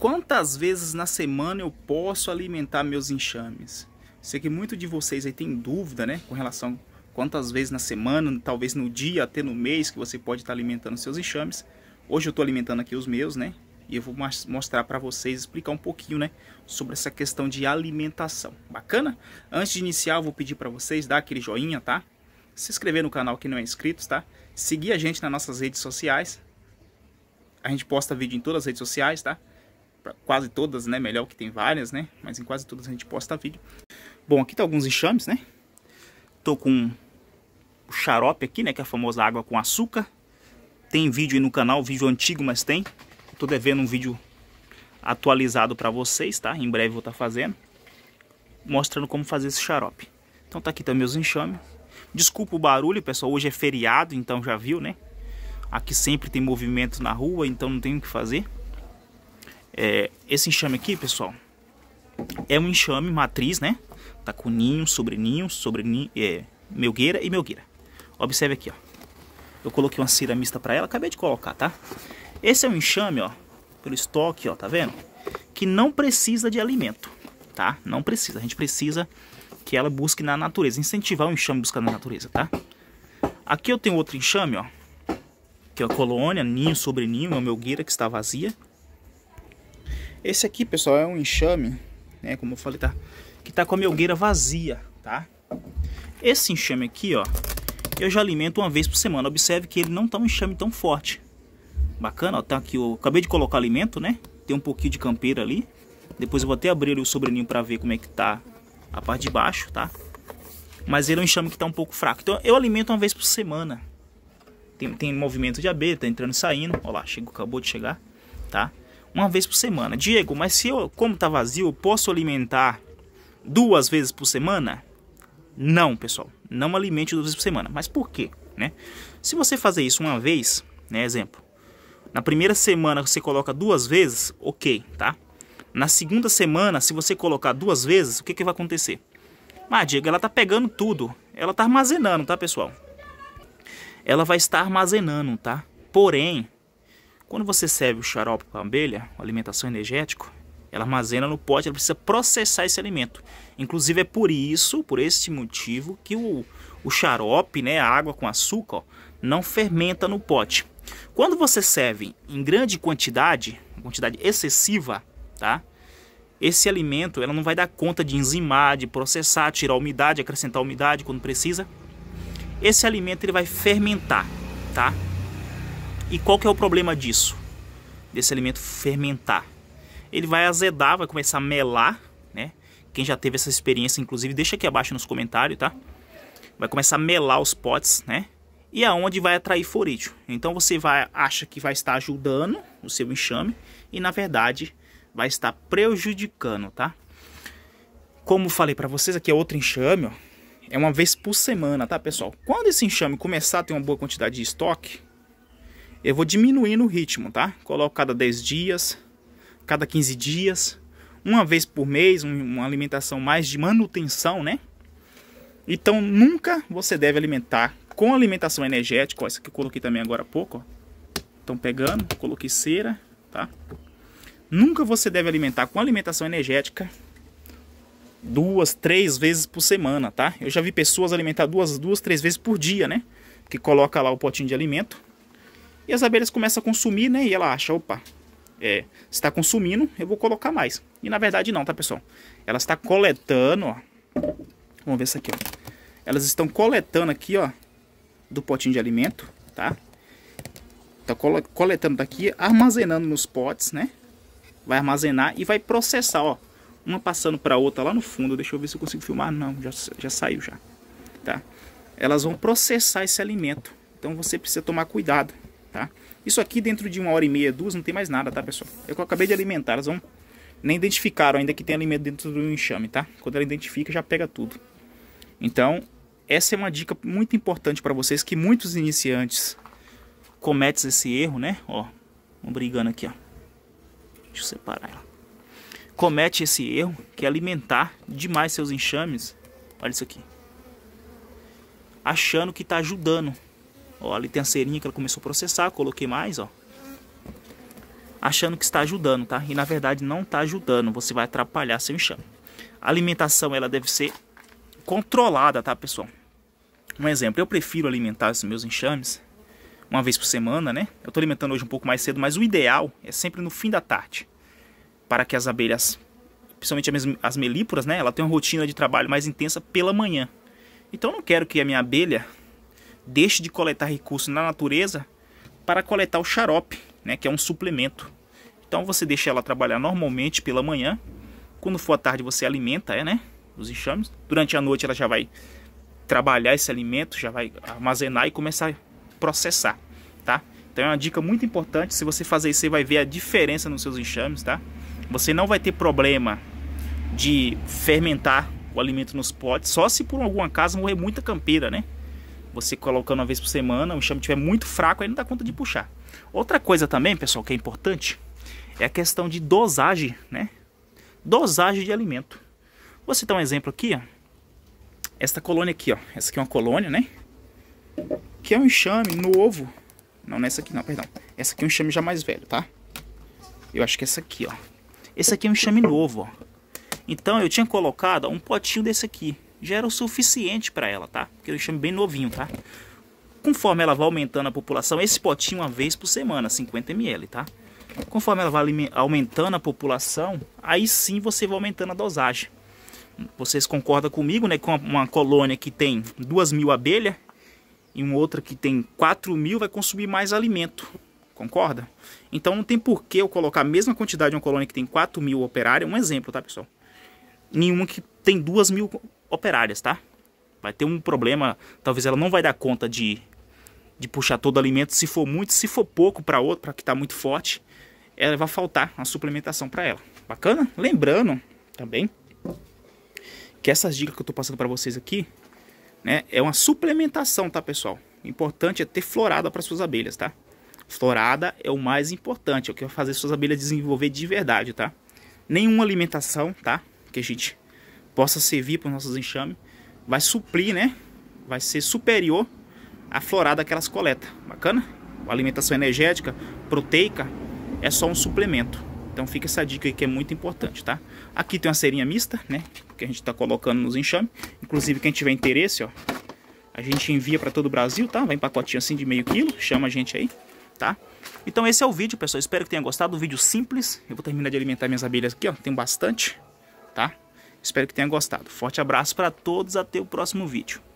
Quantas vezes na semana eu posso alimentar meus enxames? Sei que muito de vocês aí tem dúvida, né, com relação a quantas vezes na semana, talvez no dia, até no mês que você pode estar tá alimentando seus enxames. Hoje eu estou alimentando aqui os meus, né? E eu vou mostrar para vocês, explicar um pouquinho, né, sobre essa questão de alimentação. Bacana? Antes de iniciar, eu vou pedir para vocês dar aquele joinha, tá? Se inscrever no canal que não é inscrito, tá? Seguir a gente nas nossas redes sociais. A gente posta vídeo em todas as redes sociais, tá? quase todas, né? Melhor que tem várias, né? Mas em quase todas a gente posta vídeo. Bom, aqui tá alguns enxames, né? Tô com o xarope aqui, né? Que é a famosa água com açúcar. Tem vídeo aí no canal, vídeo antigo, mas tem. Tô devendo um vídeo atualizado para vocês, tá? Em breve vou estar tá fazendo. Mostrando como fazer esse xarope. Então tá aqui também os enxames. Desculpa o barulho, pessoal. Hoje é feriado, então já viu, né? Aqui sempre tem movimento na rua, então não tem o que fazer. É, esse enxame aqui, pessoal, é um enxame matriz, né? Tá com ninho, sobre ninho é, melgueira e melgueira. Observe aqui, ó. Eu coloquei uma cera mista pra ela, acabei de colocar, tá? Esse é um enxame, ó, pelo estoque, ó, tá vendo? Que não precisa de alimento, tá? Não precisa, a gente precisa que ela busque na natureza, incentivar o enxame a buscar na natureza, tá? Aqui eu tenho outro enxame, ó, que é a colônia, ninho sobre ninho, é uma melgueira que está vazia. Esse aqui, pessoal, é um enxame, né? Como eu falei, tá? Que tá com a melgueira vazia, tá? Esse enxame aqui, ó, eu já alimento uma vez por semana. Observe que ele não tá um enxame tão forte. Bacana, ó, tá aqui, eu acabei de colocar alimento, né? Tem um pouquinho de campeira ali. Depois eu vou até abrir o sobreninho para ver como é que tá a parte de baixo, tá? Mas ele é um enxame que tá um pouco fraco. Então eu alimento uma vez por semana. Tem, tem movimento de abelha, tá entrando e saindo. Ó lá, chegou, acabou de chegar, tá? uma vez por semana. Diego, mas se eu, como está vazio, eu posso alimentar duas vezes por semana? Não, pessoal, não alimente duas vezes por semana. Mas por quê? Né? Se você fazer isso uma vez, né, exemplo, na primeira semana você coloca duas vezes, ok, tá? Na segunda semana, se você colocar duas vezes, o que, que vai acontecer? Ah, Diego, ela tá pegando tudo. Ela tá armazenando, tá, pessoal? Ela vai estar armazenando, tá? Porém, quando você serve o xarope para a abelha, alimentação energética, ela armazena no pote, ela precisa processar esse alimento. Inclusive é por isso, por esse motivo, que o, o xarope, né, a água com açúcar, ó, não fermenta no pote. Quando você serve em grande quantidade, quantidade excessiva, tá? Esse alimento ela não vai dar conta de enzimar, de processar, tirar umidade, acrescentar umidade quando precisa. Esse alimento ele vai fermentar, tá? E qual que é o problema disso? Desse alimento fermentar. Ele vai azedar, vai começar a melar, né? Quem já teve essa experiência, inclusive, deixa aqui abaixo nos comentários, tá? Vai começar a melar os potes, né? E aonde vai atrair forídeo. Então você vai acha que vai estar ajudando o seu enxame e na verdade vai estar prejudicando, tá? Como falei para vocês, aqui é outro enxame, ó. É uma vez por semana, tá, pessoal? Quando esse enxame começar a ter uma boa quantidade de estoque, eu vou diminuindo o ritmo, tá? Coloco cada 10 dias, cada 15 dias, uma vez por mês, uma alimentação mais de manutenção, né? Então nunca você deve alimentar com alimentação energética, ó, essa que eu coloquei também agora há pouco, ó. Estão pegando, coloquei cera, tá? Nunca você deve alimentar com alimentação energética duas, três vezes por semana, tá? Eu já vi pessoas alimentar duas, duas, três vezes por dia, né? Que coloca lá o potinho de alimento, e as abelhas começam a consumir, né? E ela acha, opa, é, está consumindo, eu vou colocar mais. E na verdade não, tá, pessoal? Ela está coletando, ó. Vamos ver isso aqui, ó. Elas estão coletando aqui, ó, do potinho de alimento, tá? Tá coletando daqui, armazenando nos potes, né? Vai armazenar e vai processar, ó. Uma passando para outra lá no fundo. Deixa eu ver se eu consigo filmar. Não, já, já saiu já, tá? Elas vão processar esse alimento. Então você precisa tomar cuidado tá? Isso aqui dentro de uma hora e meia, duas, não tem mais nada, tá, pessoal? É que eu acabei de alimentar, elas vão... Nem identificaram ainda que tem alimento dentro do enxame, tá? Quando ela identifica, já pega tudo. Então, essa é uma dica muito importante para vocês, que muitos iniciantes cometem esse erro, né? Ó, vamos brigando aqui, ó. Deixa eu separar ela. Comete esse erro, que é alimentar demais seus enxames. Olha isso aqui. Achando que está ajudando Ó, ali tem a serinha que ela começou a processar, coloquei mais, ó. Achando que está ajudando, tá? E na verdade não está ajudando, você vai atrapalhar seu enxame. A alimentação, ela deve ser controlada, tá, pessoal? Um exemplo, eu prefiro alimentar os meus enxames uma vez por semana, né? Eu estou alimentando hoje um pouco mais cedo, mas o ideal é sempre no fim da tarde. Para que as abelhas, principalmente as melíporas, né? Ela tem uma rotina de trabalho mais intensa pela manhã. Então eu não quero que a minha abelha deixe de coletar recursos na natureza para coletar o xarope, né, que é um suplemento. Então você deixa ela trabalhar normalmente pela manhã. Quando for à tarde você alimenta, é, né, os enxames. Durante a noite ela já vai trabalhar esse alimento, já vai armazenar e começar a processar, tá? Então é uma dica muito importante. Se você fazer isso, você vai ver a diferença nos seus enxames, tá? Você não vai ter problema de fermentar o alimento nos potes, só se por algum acaso morrer muita campeira, né? você colocando uma vez por semana, o enxame estiver muito fraco, aí não dá conta de puxar. Outra coisa também, pessoal, que é importante, é a questão de dosagem, né? Dosagem de alimento. Vou citar um exemplo aqui, ó. Esta colônia aqui, ó. Essa aqui é uma colônia, né? Que é um enxame novo. Não nessa é aqui não, perdão. Essa aqui é um enxame já mais velho, tá? Eu acho que é essa aqui, ó. Esse aqui é um enxame novo, ó. Então eu tinha colocado um potinho desse aqui já era o suficiente para ela, tá? Porque eu chamo bem novinho, tá? Conforme ela vai aumentando a população, esse potinho uma vez por semana, 50 ml, tá? Conforme ela vai aumentando a população, aí sim você vai aumentando a dosagem. Vocês concordam comigo, né? Com uma colônia que tem 2 mil abelhas e uma outra que tem 4 mil vai consumir mais alimento. Concorda? Então não tem por que eu colocar a mesma quantidade de uma colônia que tem 4 mil operários, um exemplo, tá pessoal? Nenhuma que tem 2 mil operárias, tá? Vai ter um problema, talvez ela não vai dar conta de, de puxar todo o alimento, se for muito, se for pouco para outro, para que está muito forte, ela vai faltar a suplementação para ela. Bacana? Lembrando também que essas dicas que eu estou passando para vocês aqui, né, é uma suplementação, tá, pessoal? O importante é ter florada para suas abelhas, tá? Florada é o mais importante, é o que vai fazer suas abelhas desenvolver de verdade, tá? Nenhuma alimentação, tá? Que a gente possa servir para os nossos enxames, vai suprir, né? Vai ser superior à florada que elas coletam. Bacana? alimentação energética, proteica, é só um suplemento. Então fica essa dica aí que é muito importante, tá? Aqui tem uma serinha mista, né? Que a gente está colocando nos enxames. Inclusive, quem tiver interesse, ó, a gente envia para todo o Brasil, tá? Vai em pacotinho assim de meio quilo, chama a gente aí, tá? Então esse é o vídeo, pessoal. Espero que tenha gostado. Um vídeo simples. Eu vou terminar de alimentar minhas abelhas aqui, ó. Tem bastante, tá? Espero que tenha gostado. Forte abraço para todos, até o próximo vídeo.